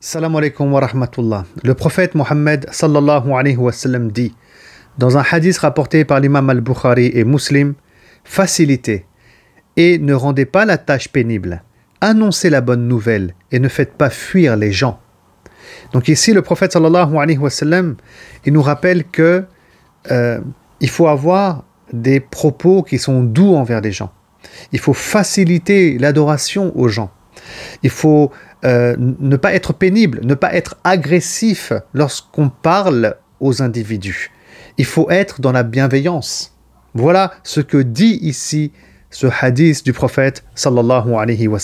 Salam alaikum wa rahmatullah. Le prophète Mohammed sallallahu alayhi wa sallam dit, dans un hadith rapporté par l'imam al-Bukhari et Muslim, facilitez et ne rendez pas la tâche pénible. Annoncez la bonne nouvelle et ne faites pas fuir les gens. Donc ici, le prophète sallallahu alayhi wa sallam, il nous rappelle que euh, il faut avoir des propos qui sont doux envers les gens. Il faut faciliter l'adoration aux gens. Il faut euh, ne pas être pénible, ne pas être agressif lorsqu'on parle aux individus. Il faut être dans la bienveillance. Voilà ce que dit ici ce hadith du prophète sallallahu alayhi wa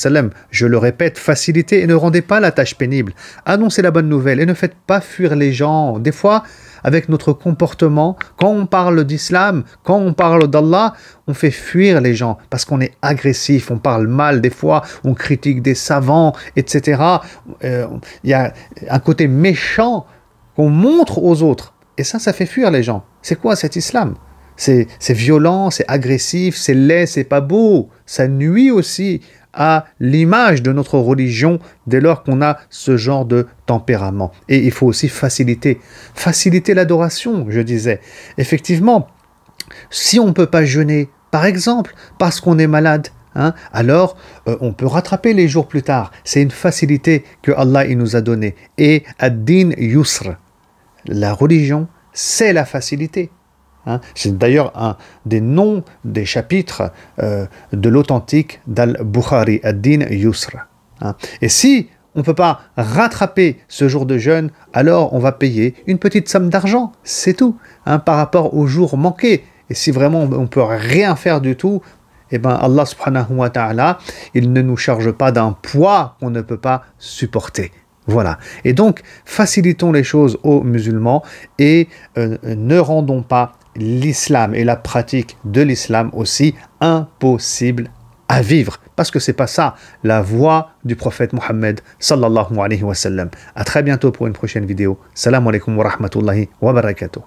Je le répète, facilitez et ne rendez pas la tâche pénible. Annoncez la bonne nouvelle et ne faites pas fuir les gens. Des fois, avec notre comportement. Quand on parle d'islam, quand on parle d'Allah, on fait fuir les gens parce qu'on est agressif, on parle mal des fois, on critique des savants, etc. Euh, il y a un côté méchant qu'on montre aux autres. Et ça, ça fait fuir les gens. C'est quoi cet islam c'est violent, c'est agressif, c'est laid, c'est pas beau. Ça nuit aussi à l'image de notre religion dès lors qu'on a ce genre de tempérament. Et il faut aussi faciliter. Faciliter l'adoration, je disais. Effectivement, si on ne peut pas jeûner, par exemple, parce qu'on est malade, hein, alors euh, on peut rattraper les jours plus tard. C'est une facilité que Allah il nous a donnée. Et ad-din yusr, la religion, c'est la facilité. Hein. C'est d'ailleurs un des noms des chapitres euh, de l'authentique d'Al-Bukhari, Ad-Din Yusra. Hein. Et si on ne peut pas rattraper ce jour de jeûne, alors on va payer une petite somme d'argent, c'est tout, hein, par rapport au jour manqué. Et si vraiment on ne peut rien faire du tout, eh bien Allah subhanahu wa ta'ala, il ne nous charge pas d'un poids qu'on ne peut pas supporter. Voilà. Et donc, facilitons les choses aux musulmans et euh, ne rendons pas l'islam et la pratique de l'islam aussi impossible à vivre. Parce que c'est pas ça la voix du prophète Mohammed sallallahu alayhi wa sallam. A très bientôt pour une prochaine vidéo. Salam alaikum wa rahmatullahi wa barakatuh.